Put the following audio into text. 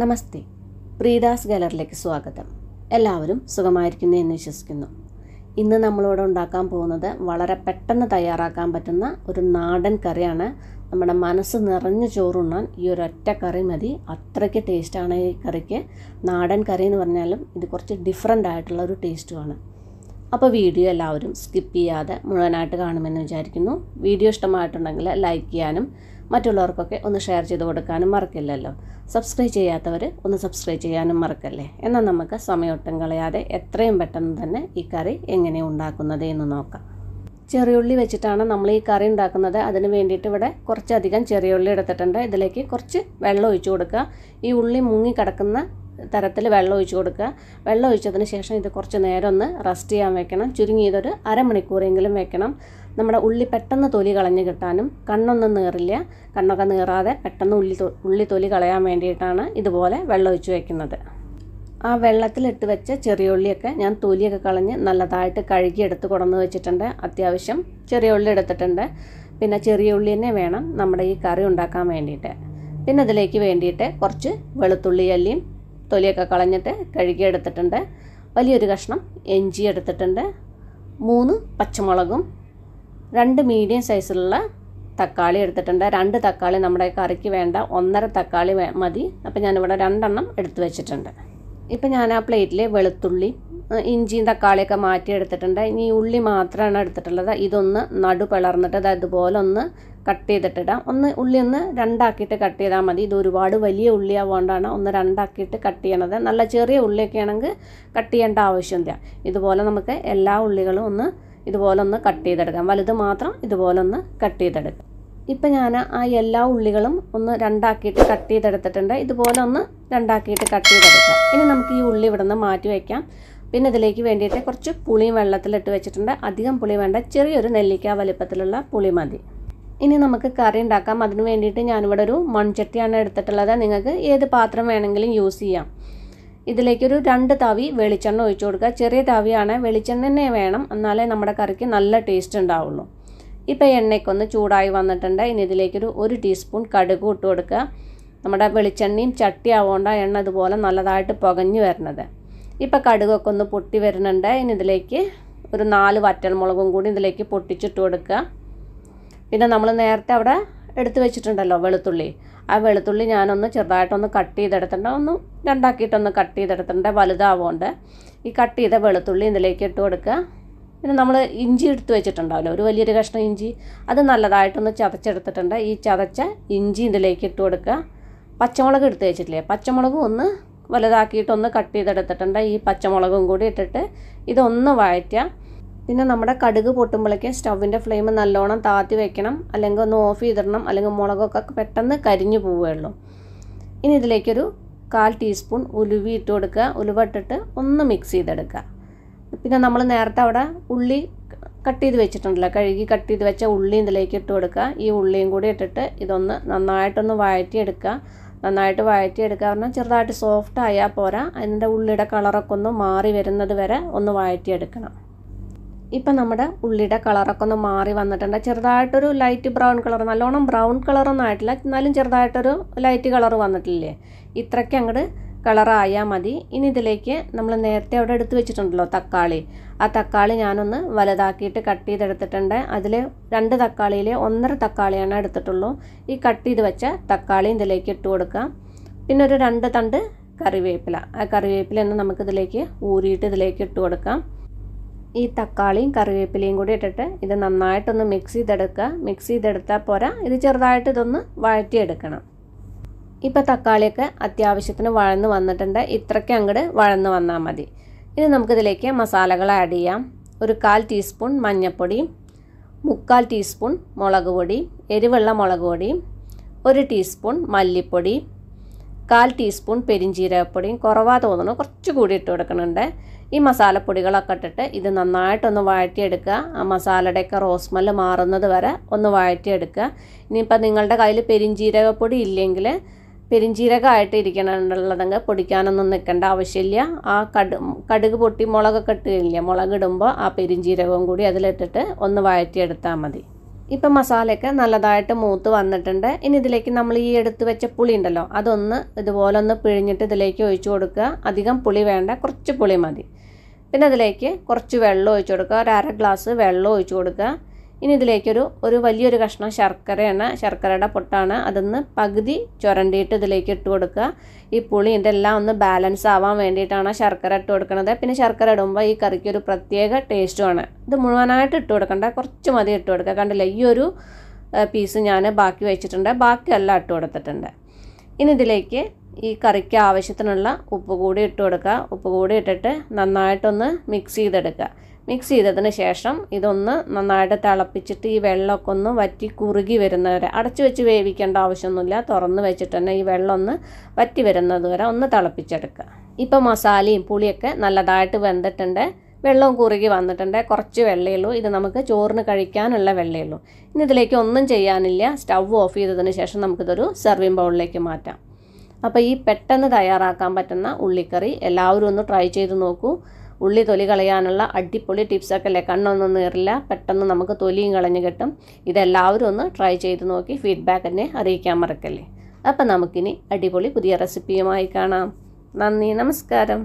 നമസ്തേ പ്രീദാസ് ഗാലറിയിലേക്ക് സ്വാഗതം എല്ലാവരും സുഖമായിരിക്കുന്നു എന്ന് വിശ്വസിക്കുന്നു ഇന്ന് നമ്മളോട് ഉണ്ടാക്കാൻ പോകുന്നത് വളരെ പെട്ടെന്ന് തയ്യാറാക്കാൻ പറ്റുന്ന ഒരു നാടൻ കറിയാണ് നമ്മുടെ മനസ്സ് നിറഞ്ഞു ചോറുണ്ണാൻ ഈ ഒരു ഒറ്റ കറി മതി അത്രയ്ക്ക് ടേസ്റ്റാണ് ഈ കറിക്ക് നാടൻ കറി എന്ന് പറഞ്ഞാലും ഇത് കുറച്ച് ഡിഫറെൻ്റ് ആയിട്ടുള്ള ഒരു ടേസ്റ്റുമാണ് അപ്പോൾ വീഡിയോ എല്ലാവരും സ്കിപ്പ് ചെയ്യാതെ മുഴുവനായിട്ട് കാണുമെന്ന് വിചാരിക്കുന്നു വീഡിയോ ഇഷ്ടമായിട്ടുണ്ടെങ്കിൽ ലൈക്ക് ചെയ്യാനും മറ്റുള്ളവർക്കൊക്കെ ഒന്ന് ഷെയർ ചെയ്ത് കൊടുക്കാനും മറക്കില്ലല്ലോ സബ്സ്ക്രൈബ് ചെയ്യാത്തവർ ഒന്ന് സബ്സ്ക്രൈബ് ചെയ്യാനും മറക്കല്ലേ എന്നാൽ നമുക്ക് സമയമൊട്ടും കളയാതെ എത്രയും പെട്ടെന്ന് തന്നെ ഈ കറി എങ്ങനെ ഉണ്ടാക്കുന്നത് എന്ന് നോക്കാം ചെറിയുള്ളി വെച്ചിട്ടാണ് നമ്മൾ ഈ കറി ഉണ്ടാക്കുന്നത് അതിന് വേണ്ടിയിട്ട് ഇവിടെ കുറച്ചധികം ചെറിയുള്ളി എടുത്തിട്ടുണ്ട് ഇതിലേക്ക് കുറച്ച് വെള്ളം ഒഴിച്ചു കൊടുക്കുക ഈ ഉള്ളി മുങ്ങി കിടക്കുന്ന തരത്തിൽ വെള്ളം ഒഴിച്ച് കൊടുക്കുക വെള്ളം ഒഴിച്ചതിന് ശേഷം ഇത് കുറച്ച് നേരം ഒന്ന് റെസ്റ്റ് ചെയ്യാൻ വെക്കണം ചുരുങ്ങിയതൊരു അരമണിക്കൂറെങ്കിലും വെക്കണം നമ്മുടെ ഉള്ളി പെട്ടെന്ന് തൊലി കളഞ്ഞ് കിട്ടാനും കണ്ണൊന്നും നീറില്ല കണ്ണൊക്കെ നീറാതെ പെട്ടെന്ന് ഉള്ളി ഉള്ളി തൊലി കളയാൻ വേണ്ടിയിട്ടാണ് ഇതുപോലെ വെള്ളം ഒഴിച്ച് വെക്കുന്നത് ആ വെള്ളത്തിലിട്ട് വെച്ച ചെറിയ ഉള്ളിയൊക്കെ ഞാൻ തൊലിയൊക്കെ കളഞ്ഞ് നല്ലതായിട്ട് കഴുകിയെടുത്ത് കൊടന്ന് വെച്ചിട്ടുണ്ട് അത്യാവശ്യം ചെറിയ ഉള്ളി എടുത്തിട്ടുണ്ട് പിന്നെ ചെറിയ ഉള്ളി തന്നെ വേണം നമ്മുടെ ഈ കറി ഉണ്ടാക്കാൻ വേണ്ടിയിട്ട് പിന്നെ അതിലേക്ക് വേണ്ടിയിട്ട് കുറച്ച് വെളുത്തുള്ളി അല്ലിയും തൊലിയൊക്കെ കളഞ്ഞിട്ട് കഴുകി എടുത്തിട്ടുണ്ട് വലിയൊരു കഷ്ണം എഞ്ചി എടുത്തിട്ടുണ്ട് മൂന്ന് പച്ചമുളകും രണ്ട് മീഡിയം സൈസിലുള്ള തക്കാളി എടുത്തിട്ടുണ്ട് രണ്ട് തക്കാളി നമ്മുടെ കറിക്ക് വേണ്ട ഒന്നര തക്കാളി മതി അപ്പോൾ ഞാനിവിടെ രണ്ടെണ്ണം എടുത്തു വെച്ചിട്ടുണ്ട് ഇപ്പം ഞാൻ ആ പ്ലേറ്റിൽ വെളുത്തുള്ളി ഇഞ്ചിയും തക്കാളിയൊക്കെ മാറ്റി എടുത്തിട്ടുണ്ട് ഇനി ഉള്ളി മാത്രമാണ് എടുത്തിട്ടുള്ളത് ഇതൊന്ന് നടു പിളർന്നിട്ട് അതായത് ഇതുപോലൊന്ന് ഒന്ന് കട്ട് ചെയ്തിട്ടിടാം ഒന്ന് ഉള്ളി ഒന്ന് രണ്ടാക്കിയിട്ട് കട്ട് ചെയ്താൽ മതി ഇത് ഒരുപാട് വലിയ ഉള്ളിയാവുകൊണ്ടാണ് ഒന്ന് രണ്ടാക്കിയിട്ട് കട്ട് ചെയ്യണത് നല്ല ചെറിയ ഉള്ളിയൊക്കെ ആണെങ്കിൽ കട്ട് ചെയ്യേണ്ട ആവശ്യമില്ല ഇതുപോലെ നമുക്ക് എല്ലാ ഉള്ളികളും ഒന്ന് ഇതുപോലെ ഒന്ന് കട്ട് ചെയ്തെടുക്കാം വലുത് മാത്രം ഇതുപോലെ ഒന്ന് കട്ട് ചെയ്തെടുക്കാം ഇപ്പം ഞാൻ ആ എല്ലാ ഉള്ളികളും ഒന്ന് രണ്ടാക്കിയിട്ട് കട്ട് ചെയ്തെടുത്തിട്ടുണ്ട് ഇതുപോലെ ഒന്ന് രണ്ടാക്കിയിട്ട് കട്ട് ചെയ്തെടുക്കാം ഇനി നമുക്ക് ഈ ഉള്ളി ഇവിടെ നിന്ന് മാറ്റി വയ്ക്കാം പിന്നെ ഇതിലേക്ക് വേണ്ടിയിട്ട് കുറച്ച് പുളിയും വെള്ളത്തിലിട്ട് വെച്ചിട്ടുണ്ട് അധികം പുളി വേണ്ട ചെറിയൊരു നെല്ലിക്ക വലിപ്പത്തിലുള്ള പുളി മതി ഇനി നമുക്ക് കറി ഉണ്ടാക്കാം അതിന് വേണ്ടിയിട്ട് ഞാനിവിടെ ഒരു മൺചട്ടിയാണ് എടുത്തിട്ടുള്ളത് നിങ്ങൾക്ക് ഏത് പാത്രം വേണമെങ്കിലും യൂസ് ചെയ്യാം ഇതിലേക്കൊരു രണ്ട് തവി വെളിച്ചെണ്ണ ഒഴിച്ചു കൊടുക്കുക ചെറിയ തവിയാണ് വെളിച്ചെണ്ണ തന്നെ വേണം എന്നാലേ നമ്മുടെ കറിക്ക് നല്ല ടേസ്റ്റ് ഉണ്ടാവുള്ളൂ ഇപ്പോൾ എണ്ണയ്ക്കൊന്ന് ചൂടായി വന്നിട്ടുണ്ട് ഇനി ഇതിലേക്കൊരു ഒരു ടീസ്പൂൺ കടുക് ഇട്ട് കൊടുക്കുക നമ്മുടെ വെളിച്ചെണ്ണയും ചട്ടി ആവോണ്ട എണ്ണ ഇതുപോലെ നല്ലതായിട്ട് പുകഞ്ഞു വരുന്നത് ഇപ്പോൾ കടുകൊക്കെ ഒന്ന് പൊട്ടി വരുന്നുണ്ട് ഇനി ഇതിലേക്ക് ഒരു നാല് വറ്റൽമുളകും കൂടി ഇതിലേക്ക് പൊട്ടിച്ചിട്ട് കൊടുക്കുക പിന്നെ നമ്മൾ നേരത്തെ അവിടെ എടുത്തു വെച്ചിട്ടുണ്ടല്ലോ വെളുത്തുള്ളി ആ വെളുത്തുള്ളി ഞാനൊന്ന് ചെറുതായിട്ടൊന്ന് കട്ട് ചെയ്തെടുത്തിട്ടുണ്ട് ഒന്ന് രണ്ടാക്കിയിട്ടൊന്ന് കട്ട് ചെയ്തെടുത്തിട്ടുണ്ട് വലുതാവുകൊണ്ട് ഈ കട്ട് ചെയ്ത വെളുത്തുള്ളി ഇതിലേക്ക് ഇട്ട് കൊടുക്കുക പിന്നെ നമ്മൾ ഇഞ്ചി എടുത്ത് വെച്ചിട്ടുണ്ടാവില്ല ഒരു വലിയൊരു കഷ്ണം ഇഞ്ചി അത് നല്ലതായിട്ടൊന്ന് ചതച്ചെടുത്തിട്ടുണ്ട് ഈ ചതച്ച ഇഞ്ചി ഇതിലേക്ക് ഇട്ട് കൊടുക്കുക പച്ചമുളക് എടുത്ത് വെച്ചിട്ടില്ലേ പച്ചമുളകും ഒന്ന് വലുതാക്കിയിട്ടൊന്ന് കട്ട് ചെയ്തെടുത്തിട്ടുണ്ട് ഈ പച്ചമുളകും കൂടി ഇട്ടിട്ട് ഇതൊന്ന് വഴറ്റുക പിന്നെ നമ്മുടെ കടുക് പൊട്ടുമ്പോഴേക്കും സ്റ്റൗവിൻ്റെ ഫ്ലെയിം നല്ലോണം താത്തി വെക്കണം അല്ലെങ്കിൽ ഒന്ന് ഓഫ് ചെയ്തിടണം അല്ലെങ്കിൽ മുളകൊക്കെ പെട്ടെന്ന് കരിഞ്ഞു പോവുകയുള്ളൂ ഇനി ഇതിലേക്കൊരു കാൽ ടീസ്പൂൺ ഉലുവി ഇട്ട് കൊടുക്കുക ഉലുവട്ടിട്ട് ഒന്ന് മിക്സ് ചെയ്തെടുക്കുക പിന്നെ നമ്മൾ നേരത്തെ അവിടെ ഉള്ളി കട്ട് ചെയ്ത് വെച്ചിട്ടുണ്ടല്ലോ കഴുകി കട്ട് ചെയ്ത് വെച്ച ഉള്ളി ഇതിലേക്ക് ഇട്ട് കൊടുക്കുക ഈ ഉള്ളിയും കൂടി ഇട്ടിട്ട് ഇതൊന്ന് നന്നായിട്ടൊന്ന് വഴറ്റിയെടുക്കുക നന്നായിട്ട് വഴറ്റിയെടുക്കുക പറഞ്ഞാൽ ചെറുതായിട്ട് സോഫ്റ്റ് ആയാൽ പോരാ അതിൻ്റെ ഉള്ളിയുടെ കളറൊക്കെ ഒന്ന് മാറി വരുന്നത് വരെ ഒന്ന് വഴറ്റിയെടുക്കണം ഇപ്പം നമ്മുടെ ഉള്ളിയുടെ കളറൊക്കെ ഒന്ന് മാറി വന്നിട്ടുണ്ട് ചെറുതായിട്ടൊരു ലൈറ്റ് ബ്രൗൺ കളർ നല്ലോണം ബ്രൗൺ കളറൊന്നും ആയിട്ടില്ല എന്നാലും ചെറുതായിട്ടൊരു ലൈറ്റ് കളർ വന്നിട്ടില്ലേ ഇത്രയ്ക്ക് അങ്ങോട്ട് കളറായാൽ മതി ഇനി ഇതിലേക്ക് നമ്മൾ നേരത്തെ അവിടെ എടുത്തു വെച്ചിട്ടുണ്ടല്ലോ തക്കാളി ആ തക്കാളി ഞാനൊന്ന് വലുതാക്കിയിട്ട് കട്ട് ചെയ്തെടുത്തിട്ടുണ്ട് അതിൽ രണ്ട് തക്കാളിയിൽ ഒന്നര തക്കാളിയാണ് എടുത്തിട്ടുള്ളൂ ഈ കട്ട് ചെയ്ത് വെച്ച തക്കാളി ഇതിലേക്ക് ഇട്ട് കൊടുക്കാം പിന്നെ ഒരു രണ്ട് തണ്ട് കറിവേപ്പില ആ കറിവേപ്പില ഒന്ന് നമുക്കിതിലേക്ക് ഊരിയിട്ട് ഇതിലേക്ക് ഇട്ട് കൊടുക്കാം ഈ തക്കാളിയും കറിവേപ്പിലയും കൂടി ഇട്ടിട്ട് ഇത് നന്നായിട്ടൊന്ന് മിക്സ് ചെയ്തെടുക്കുക മിക്സ് ചെയ്തെടുത്താൽ പോരാ ഇത് ചെറുതായിട്ട് ഇതൊന്ന് വഴറ്റിയെടുക്കണം ഇപ്പോൾ തക്കാളിയൊക്കെ അത്യാവശ്യത്തിന് വഴന്ന് വന്നിട്ടുണ്ട് ഇത്രയ്ക്ക് അങ്ങോട്ട് വഴന്ന് വന്നാൽ മതി ഇനി നമുക്കിതിലേക്ക് മസാലകൾ ആഡ് ചെയ്യാം ഒരു കാൽ ടീസ്പൂൺ മഞ്ഞൾപ്പൊടി മുക്കാൽ ടീസ്പൂൺ മുളക് പൊടി എരിവുള്ള മുളക് പൊടി ഒരു ടീസ്പൂൺ മല്ലിപ്പൊടി കാൽ ടീസ്പൂൺ പെരിഞ്ജീരകപ്പൊടിയും കുറവാ തോന്നണം കുറച്ചുകൂടി ഇട്ട് കൊടുക്കുന്നുണ്ട് ഈ മസാലപ്പൊടികളൊക്കെ ഇട്ടിട്ട് ഇത് നന്നായിട്ടൊന്ന് വഴറ്റിയെടുക്കുക ആ മസാലയുടെയൊക്കെ റോസ്മല്ല് മാറുന്നത് വരെ ഒന്ന് വഴറ്റിയെടുക്കുക ഇനിയിപ്പോൾ നിങ്ങളുടെ കയ്യിൽ പെരിഞ്ചീരകപ്പൊടി ഇല്ലെങ്കിൽ പെരിഞ്ചീരകമായിട്ട് ഇരിക്കണമെന്നുള്ളതെങ്കിൽ പൊടിക്കാനൊന്നും നിൽക്കേണ്ട ആവശ്യമില്ല ആ കടു കടുക് പൊട്ടി മുളകൊക്കെ കഴിഞ്ഞില്ല മുളകിടുമ്പോൾ ആ പെരിഞ്ചീരകവും കൂടി അതിലിട്ടിട്ട് ഒന്ന് വഴറ്റിയെടുത്താൽ മതി ഇപ്പം മസാലയൊക്കെ നല്ലതായിട്ട് മൂത്ത് വന്നിട്ടുണ്ട് ഇനി ഇതിലേക്ക് നമ്മൾ ഈ എടുത്ത് വെച്ച പുളി ഉണ്ടല്ലോ അതൊന്ന് ഇതുപോലെ ഒന്ന് പിഴിഞ്ഞിട്ട് ഇതിലേക്ക് ഒഴിച്ചു കൊടുക്കുക അധികം പുളി വേണ്ട കുറച്ച് പുളി മതി പിന്നെ അതിലേക്ക് കുറച്ച് വെള്ളം ഒഴിച്ചു കൊടുക്കുക ഒരു അര ഗ്ലാസ് വെള്ളം ഒഴിച്ചു കൊടുക്കുക ഇനി ഇതിലേക്കൊരു ഒരു വലിയൊരു കഷ്ണം ശർക്കരയാണ് ശർക്കരയുടെ പൊട്ടാണ് അതൊന്ന് പകുതി ചുരണ്ടിയിട്ട് ഇതിലേക്ക് ഇട്ട് കൊടുക്കുക ഈ പുളി ഇതെല്ലാം ഒന്ന് ബാലൻസ് ആവാൻ വേണ്ടിയിട്ടാണ് ശർക്കര ഇട്ട് കൊടുക്കുന്നത് പിന്നെ ശർക്കര ഇടുമ്പോൾ ഈ കറിക്ക് ഒരു പ്രത്യേക ടേസ്റ്റുമാണ് ഇത് മുഴുവനായിട്ട് ഇട്ട് കൊടുക്കണ്ട കുറച്ച് മതി ഇട്ട് കൊടുക്കുക കണ്ടില്ല ഈ ഒരു പീസ് ഞാൻ ബാക്കി വെച്ചിട്ടുണ്ട് ബാക്കിയെല്ലാം ഇട്ട് കൊടുത്തിട്ടുണ്ട് ഇനി ഇതിലേക്ക് ഈ കറിക്ക് ആവശ്യത്തിനുള്ള ഉപ്പ് കൂടി ഇട്ട് കൊടുക്കുക ഉപ്പ് കൂടി ഇട്ടിട്ട് നന്നായിട്ടൊന്ന് മിക്സ് ചെയ്തെടുക്കുക മിക്സ് ചെയ്തതിന് ശേഷം ഇതൊന്ന് നന്നായിട്ട് തിളപ്പിച്ചിട്ട് ഈ വെള്ളമൊക്കെ ഒന്ന് വറ്റി കുറുകി വരുന്നവരെ അടച്ചു വെച്ച് വേവിക്കേണ്ട ആവശ്യമൊന്നുമില്ല തുറന്ന് വെച്ചിട്ട് തന്നെ ഈ വെള്ളം ഒന്ന് വറ്റി വരുന്നത് വരെ ഒന്ന് തിളപ്പിച്ചെടുക്കുക ഇപ്പോൾ മസാലയും പുളിയൊക്കെ നല്ലതായിട്ട് വെന്തിട്ടുണ്ട് വെള്ളവും കുറുകി വന്നിട്ടുണ്ട് കുറച്ച് വെള്ളയുള്ളൂ ഇത് നമുക്ക് ചോറിന് കഴിക്കാനുള്ള വെള്ളയുള്ളൂ ഇനി ഇതിലേക്ക് ഒന്നും ചെയ്യാനില്ല സ്റ്റൗ ഓഫ് ചെയ്തതിന് ശേഷം നമുക്കിതൊരു സെർവിങ് ബൗളിലേക്ക് മാറ്റാം അപ്പോൾ ഈ പെട്ടെന്ന് തയ്യാറാക്കാൻ പറ്റുന്ന ഉള്ളിക്കറി എല്ലാവരും ഒന്ന് ട്രൈ ചെയ്ത് നോക്കൂ ഉള്ളി തൊലി കളയാനുള്ള അടിപൊളി ടിപ്സൊക്കെ അല്ലേ കണ്ണൊന്നും നേറില്ല പെട്ടെന്ന് നമുക്ക് തൊലിയും കളഞ്ഞ് കിട്ടും ഇതെല്ലാവരും ഒന്ന് ട്രൈ ചെയ്ത് നോക്കി ഫീഡ്ബാക്ക് എന്നെ അറിയിക്കാൻ മറക്കല്ലേ അപ്പം നമുക്കിനി അടിപൊളി പുതിയ റെസിപ്പിയുമായി കാണാം നന്ദി നമസ്കാരം